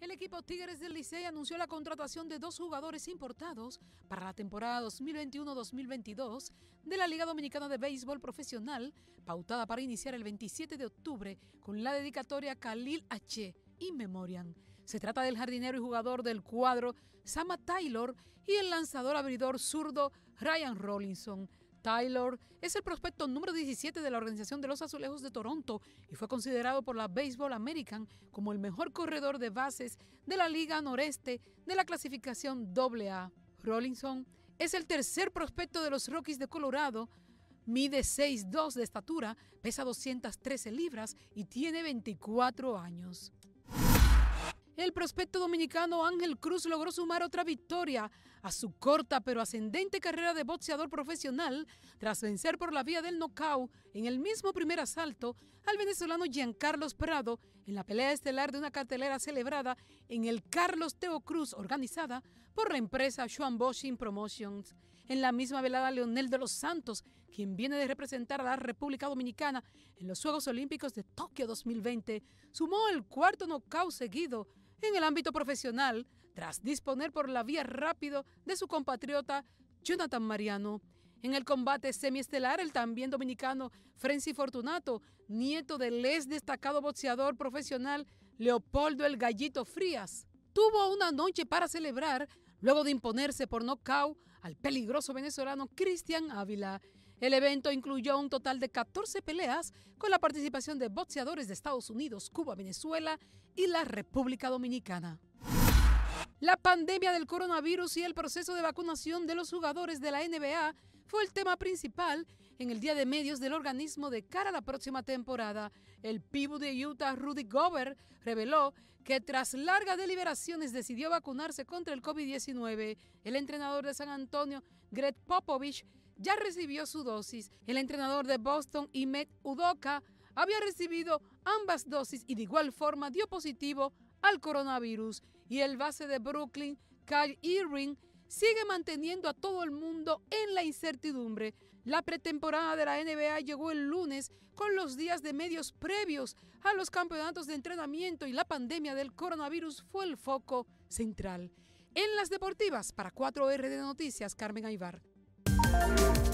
El equipo Tigres del Licey anunció la contratación de dos jugadores importados para la temporada 2021-2022 de la Liga Dominicana de Béisbol Profesional, pautada para iniciar el 27 de octubre con la dedicatoria Khalil H. In Memoriam. Se trata del jardinero y jugador del cuadro Sama Taylor y el lanzador abridor zurdo Ryan Rollinson. Tyler es el prospecto número 17 de la organización de los Azulejos de Toronto y fue considerado por la Baseball American como el mejor corredor de bases de la Liga Noreste de la clasificación AA. Rollinson es el tercer prospecto de los Rockies de Colorado. Mide 6'2 de estatura, pesa 213 libras y tiene 24 años el prospecto dominicano Ángel Cruz logró sumar otra victoria a su corta pero ascendente carrera de boxeador profesional tras vencer por la vía del knockout en el mismo primer asalto al venezolano Giancarlos Prado en la pelea estelar de una cartelera celebrada en el Carlos Teo Cruz organizada por la empresa Juan Promotions. En la misma velada, Leonel de los Santos, quien viene de representar a la República Dominicana en los Juegos Olímpicos de Tokio 2020, sumó el cuarto nocaut seguido en el ámbito profesional tras disponer por la vía rápido de su compatriota Jonathan Mariano. En el combate semiestelar, el también dominicano Frenzy Fortunato, nieto del ex destacado boxeador profesional Leopoldo el Gallito Frías, tuvo una noche para celebrar luego de imponerse por nocaut al peligroso venezolano Cristian Ávila el evento incluyó un total de 14 peleas con la participación de boxeadores de Estados Unidos, Cuba, Venezuela y la República Dominicana. La pandemia del coronavirus y el proceso de vacunación de los jugadores de la NBA fue el tema principal en el Día de Medios del organismo de cara a la próxima temporada. El pivo de Utah, Rudy Gobert, reveló que tras largas deliberaciones decidió vacunarse contra el COVID-19. El entrenador de San Antonio, Greg Popovich, ya recibió su dosis. El entrenador de Boston, met Udoka, había recibido ambas dosis y de igual forma dio positivo al coronavirus. Y el base de Brooklyn, Kyle Irving, sigue manteniendo a todo el mundo en la incertidumbre. La pretemporada de la NBA llegó el lunes con los días de medios previos a los campeonatos de entrenamiento y la pandemia del coronavirus fue el foco central. En las deportivas, para 4R de Noticias, Carmen Aybar. you